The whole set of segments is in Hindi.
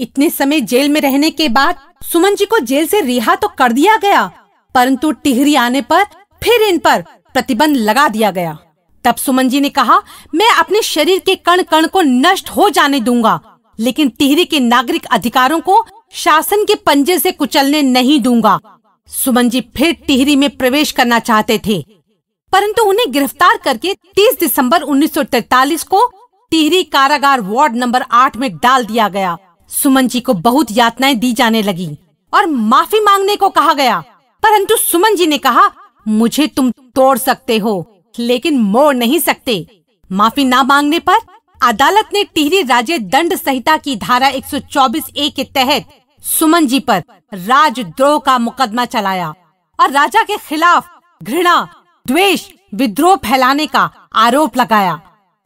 इतने समय जेल में रहने के बाद सुमन जी को जेल से रिहा तो कर दिया गया परंतु टिहरी आने पर फिर इन पर प्रतिबंध लगा दिया गया तब सुमन जी ने कहा मैं अपने शरीर के कण कण को नष्ट हो जाने दूंगा लेकिन टिहरी के नागरिक अधिकारों को शासन के पंजे से कुचलने नहीं दूंगा सुमन जी फिर टिहरी में प्रवेश करना चाहते थे परंतु उन्हें गिरफ्तार करके 30 दिसंबर 1943 को टिहरी कारागार वार्ड नंबर 8 में डाल दिया गया सुमन जी को बहुत यातनाएं दी जाने लगी और माफी मांगने को कहा गया परंतु सुमन जी ने कहा मुझे तुम तोड़ सकते हो लेकिन मोड़ नहीं सकते माफी ना मांगने पर अदालत ने टिहरी राज्य दंड संहिता की धारा 124 ए के तहत सुमन जी पर राजद्रोह का मुकदमा चलाया और राजा के खिलाफ घृणा द्वेष विद्रोह फैलाने का आरोप लगाया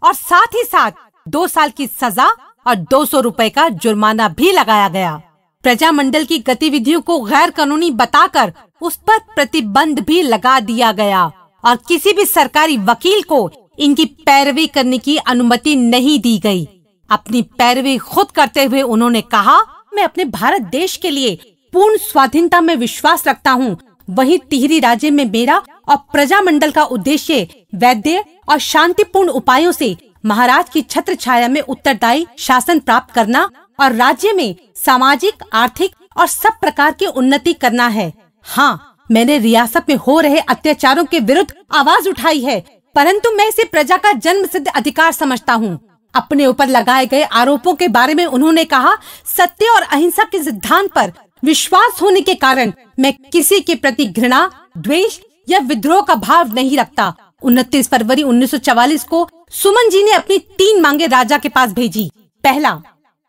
और साथ ही साथ दो साल की सजा और दो सौ रूपए का जुर्माना भी लगाया गया प्रजा मंडल की गतिविधियों को गैर कानूनी बताकर उस पर प्रतिबंध भी लगा दिया गया और किसी भी सरकारी वकील को इनकी पैरवी करने की अनुमति नहीं दी गई। अपनी पैरवी खुद करते हुए उन्होंने कहा मैं अपने भारत देश के लिए पूर्ण स्वाधीनता में विश्वास रखता हूँ वही टिहरी राज्य में मेरा और प्रजा मंडल का उद्देश्य वैद्य और शांतिपूर्ण उपायों से महाराज की छत्र छाया में उत्तरदायी शासन प्राप्त करना और राज्य में सामाजिक आर्थिक और सब प्रकार की उन्नति करना है हाँ मैंने रियासत में हो रहे अत्याचारों के विरुद्ध आवाज उठाई है परंतु मैं इसे प्रजा का जन्म सिद्ध अधिकार समझता हूँ अपने ऊपर लगाए गए आरोपों के बारे में उन्होंने कहा सत्य और अहिंसा के सिद्धांत पर विश्वास होने के कारण मैं किसी के प्रति घृणा द्वेष या विद्रोह का भाव नहीं रखता उनतीस फरवरी 1944 को सुमन जी ने अपनी तीन मांगे राजा के पास भेजी पहला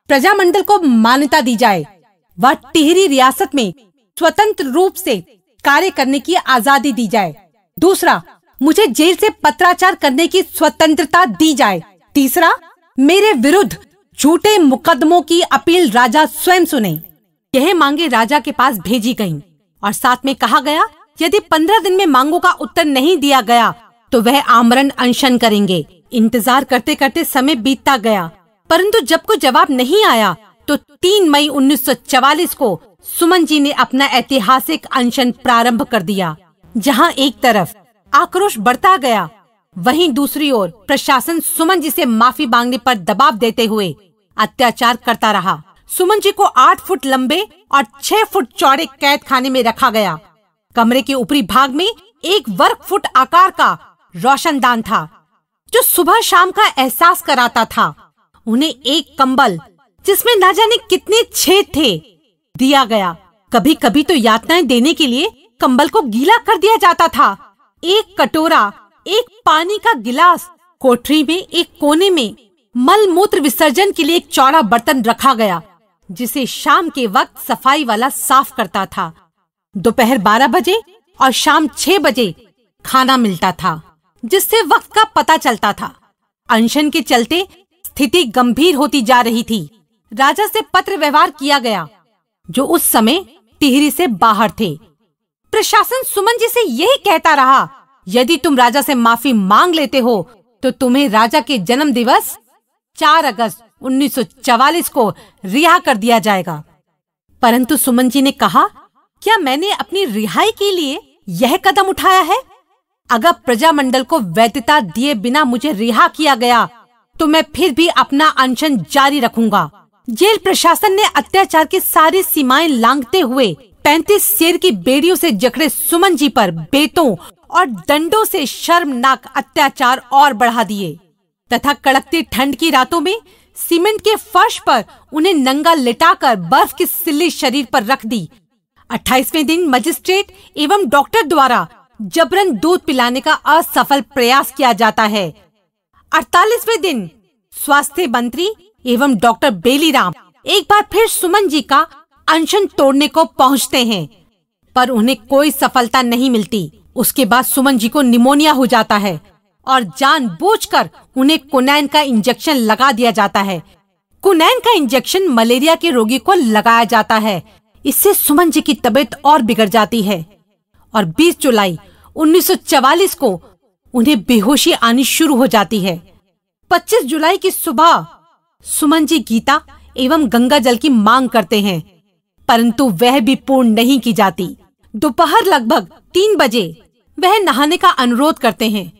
प्रजामंडल को मान्यता दी जाए वह टिहरी रियासत में स्वतंत्र रूप से कार्य करने की आजादी दी जाए दूसरा मुझे जेल से पत्राचार करने की स्वतंत्रता दी जाए तीसरा मेरे विरुद्ध झूठे मुकदमों की अपील राजा स्वयं सुने यह मांगे राजा के पास भेजी गईं और साथ में कहा गया यदि पंद्रह दिन में मांगों का उत्तर नहीं दिया गया तो वह आमरण अनशन करेंगे इंतजार करते करते समय बीतता गया परंतु जब कोई जवाब नहीं आया तो 3 मई 1944 को सुमन जी ने अपना ऐतिहासिक अनशन प्रारंभ कर दिया जहां एक तरफ आक्रोश बढ़ता गया वहीं दूसरी ओर प्रशासन सुमन जी से माफी मांगने पर दबाव देते हुए अत्याचार करता रहा सुमन जी को आठ फुट लंबे और छह फुट चौड़े कैद खाने में रखा गया कमरे के ऊपरी भाग में एक वर्ग फुट आकार का रोशनदान था जो सुबह शाम का एहसास कराता था उन्हें एक कंबल जिसमें ना जाने कितने छेद थे दिया गया कभी कभी तो यातनाएं देने के लिए कंबल को गीला कर दिया जाता था एक कटोरा एक पानी का गिलास कोठरी में एक कोने में मल मूत्र विसर्जन के लिए एक चौड़ा बर्तन रखा गया जिसे शाम के वक्त सफाई वाला साफ करता था दोपहर बारह बजे और शाम छह बजे खाना मिलता था जिससे वक्त का पता चलता था अनशन के चलते स्थिति गंभीर होती जा रही थी राजा से पत्र व्यवहार किया गया जो उस समय टिहरी से बाहर थे प्रशासन सुमन जी से यही कहता रहा यदि तुम राजा से माफी मांग लेते हो तो तुम्हें राजा के जन्म दिवस चार अगस्त 1944 को रिहा कर दिया जाएगा परंतु सुमन जी ने कहा क्या मैंने अपनी रिहाई के लिए यह कदम उठाया है अगर प्रजामंडल को वैधता दिए बिना मुझे रिहा किया गया तो मैं फिर भी अपना अनशन जारी रखूंगा जेल प्रशासन ने अत्याचार की सारी सीमाएं लांघते हुए पैंतीस शेर की बेड़ियों से जकड़े सुमन जी पर बेतों और दंडों से शर्मनाक अत्याचार और बढ़ा दिए तथा कड़कती ठंड की रातों में सीमेंट के फर्श पर उन्हें नंगा लिटाकर बर्फ की सिल्ली शरीर पर रख दी अट्ठाईसवें दिन मजिस्ट्रेट एवं डॉक्टर द्वारा जबरन दूध पिलाने का असफल प्रयास किया जाता है 48वें दिन स्वास्थ्य मंत्री एवं डॉक्टर बेलीराम एक बार फिर सुमन जी का अनशन तोड़ने को पहुंचते हैं पर उन्हें कोई सफलता नहीं मिलती उसके बाद सुमन जी को निमोनिया हो जाता है और जान बोझ कर उन्हें कुनैन का इंजेक्शन लगा दिया जाता है कुनैन का इंजेक्शन मलेरिया के रोगी को लगाया जाता है इससे सुमन जी की तबीयत और बिगड़ जाती है और 20 जुलाई 1944 को उन्हें बेहोशी आनी शुरू हो जाती है 25 जुलाई की सुबह सुमन जी गीता एवं गंगा जल की मांग करते हैं परंतु वह भी पूर्ण नहीं की जाती दोपहर लगभग तीन बजे वह नहाने का अनुरोध करते हैं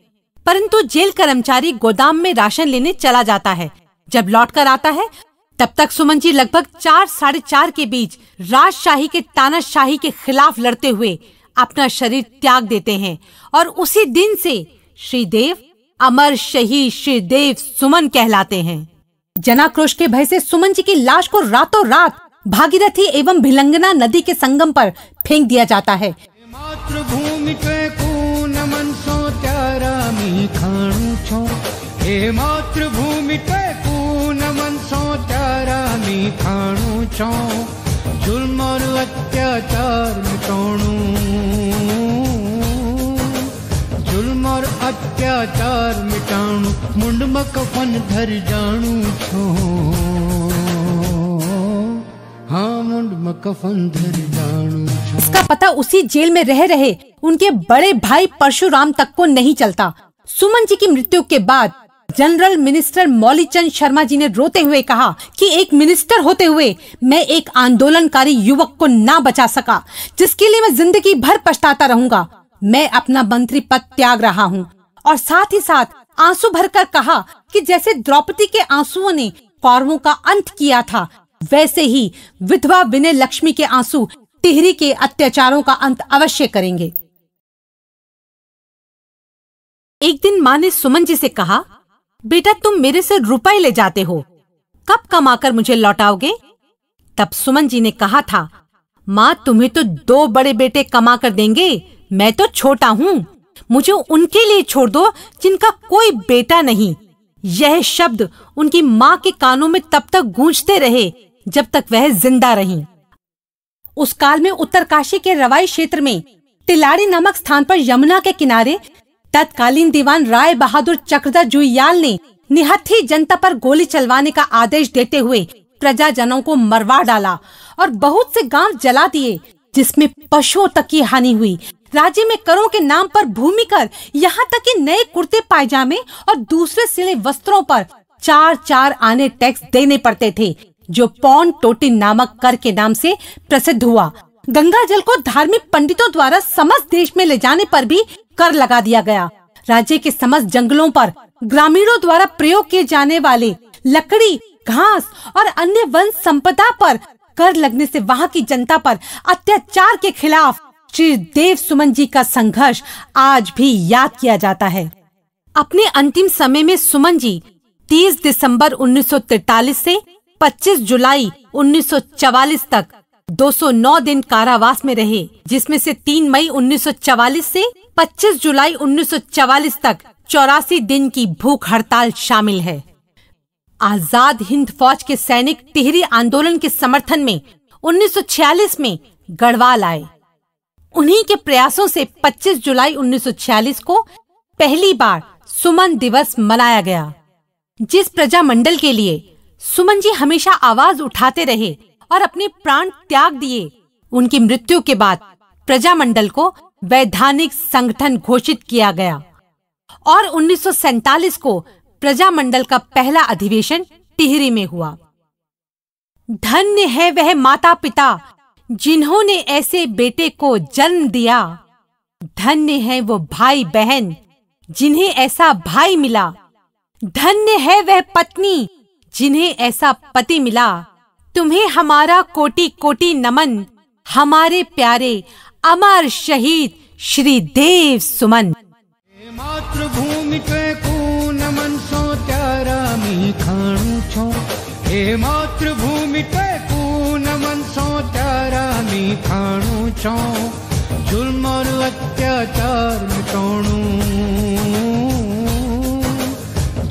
परंतु जेल कर्मचारी गोदाम में राशन लेने चला जाता है जब लौट कर आता है तब तक सुमन जी लगभग चार साढ़े चार के बीच राजशाही के तानाशाही के खिलाफ लड़ते हुए अपना शरीर त्याग देते हैं और उसी दिन से श्रीदेव अमर शहीद श्रीदेव सुमन कहलाते हैं जनाक्रोश के भय से सुमन जी की लाश को रातों रात भागीरथी एवं भिलंगना नदी के संगम पर फेंक दिया जाता है मातृभूमि मातृभूमि अत्याचार दुराचार मिटाणु मुंड में कफन धर जाणू छो हाँ मुंड में कफन धर जाणू इसका पता उसी जेल में रह रहे उनके बड़े भाई परशुराम तक को नहीं चलता सुमन जी की मृत्यु के बाद जनरल मिनिस्टर मौलीचंद शर्मा जी ने रोते हुए कहा कि एक मिनिस्टर होते हुए मैं एक आंदोलनकारी युवक को ना बचा सका जिसके लिए मैं जिंदगी भर पछताता रहूंगा मैं अपना मंत्री पद त्याग रहा हूँ और साथ ही साथ आंसू भरकर कहा कि जैसे द्रौपदी के आंसुओं ने कौरवों का अंत किया था वैसे ही विधवा विनय लक्ष्मी के आंसू टिहरी के अत्याचारों का अंत अवश्य करेंगे एक दिन माँ ने सुमन जी से कहा बेटा तुम मेरे से रुपए ले जाते हो कब कमाकर मुझे लौटाओगे तब सुमन जी ने कहा था माँ तुम्हें तो दो बड़े बेटे कमा कर देंगे मैं तो छोटा हूँ मुझे उनके लिए छोड़ दो जिनका कोई बेटा नहीं यह शब्द उनकी माँ के कानों में तब तक गूंजते रहे जब तक वह जिंदा रही उस काल में उत्तरकाशी के रवाई क्षेत्र में तिलाड़ी नामक स्थान पर यमुना के किनारे तत्कालीन दीवान राय बहादुर चक्रधर जुयाल ने निहत्थी जनता पर गोली चलवाने का आदेश देते हुए प्रजाजनों को मरवा डाला और बहुत से गांव जला दिए जिसमें पशुओं तक की हानि हुई राज्य में करों के नाम पर भूमि कर यहाँ तक कि नए कुर्ते पायजामे और दूसरे सिले वस्त्रों पर चार चार आने टैक्स देने पड़ते थे जो पौन टोटी नामक कर के नाम से प्रसिद्ध हुआ गंगा जल को धार्मिक पंडितों द्वारा समस्त देश में ले जाने पर भी कर लगा दिया गया राज्य के समस्त जंगलों पर ग्रामीणों द्वारा प्रयोग किए जाने वाले लकड़ी घास और अन्य वन संपदा पर कर लगने से वहाँ की जनता पर अत्याचार के खिलाफ श्री देव सुमन जी का संघर्ष आज भी याद किया जाता है अपने अंतिम समय में सुमन जी 30 दिसंबर 1943 से 25 जुलाई 1944 तक 209 दिन कारावास में रहे जिसमें से 3 मई 1944 से 25 जुलाई 1944 तक चौरासी दिन की भूख हड़ताल शामिल है आजाद हिंद फौज के सैनिक टिहरी आंदोलन के समर्थन में 1946 में गढ़वाल आए उन्हीं के प्रयासों से 25 जुलाई 1946 को पहली बार सुमन दिवस मनाया गया जिस प्रजा मंडल के लिए सुमन जी हमेशा आवाज उठाते रहे और अपने प्राण त्याग दिए उनकी मृत्यु के बाद प्रजा मंडल को वैधानिक संगठन घोषित किया गया और उन्नीस को प्रजा मंडल का पहला अधिवेशन टिहरी में हुआ धन्य है वह माता पिता जिन्होंने ऐसे बेटे को जन्म दिया धन्य है वो भाई बहन जिन्हें ऐसा भाई मिला धन्य है वह पत्नी जिन्हें ऐसा पति मिला तुम्हें हमारा कोटि कोटि नमन हमारे प्यारे अमर शहीद श्री देव सुमन मातृभूमि के सो प्यारा मी खाणू छो हे मातृभूमि पे ખાણો ચો જુલમર અત્યાચાર मिटાણું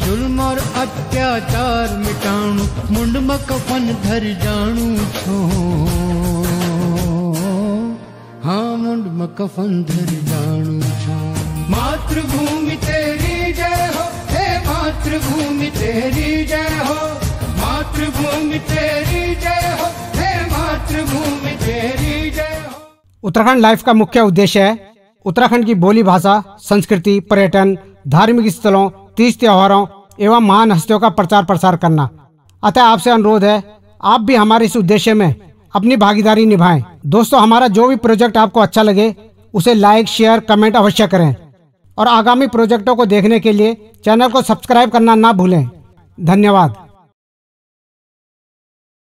જુલમર અત્યાચાર मिटાણું મુંડમાં કફન ધર જાણું છું હા મુંડમાં કફન ધર જાણું છું માતૃભૂમિ તારી જય હો હે માતૃભૂમિ તારી જય હો માતૃભૂમિ તારી જય હો હે માતૃભૂમિ उत्तराखंड लाइफ का मुख्य उद्देश्य है उत्तराखंड की बोली भाषा संस्कृति पर्यटन धार्मिक स्थलों तीज त्योहारों एवं महान हस्तियों का प्रचार प्रसार करना अतः आपसे अनुरोध है आप भी हमारे इस उद्देश्य में अपनी भागीदारी निभाएं दोस्तों हमारा जो भी प्रोजेक्ट आपको अच्छा लगे उसे लाइक शेयर कमेंट अवश्य करें और आगामी प्रोजेक्टों को देखने के लिए चैनल को सब्सक्राइब करना ना भूलें धन्यवाद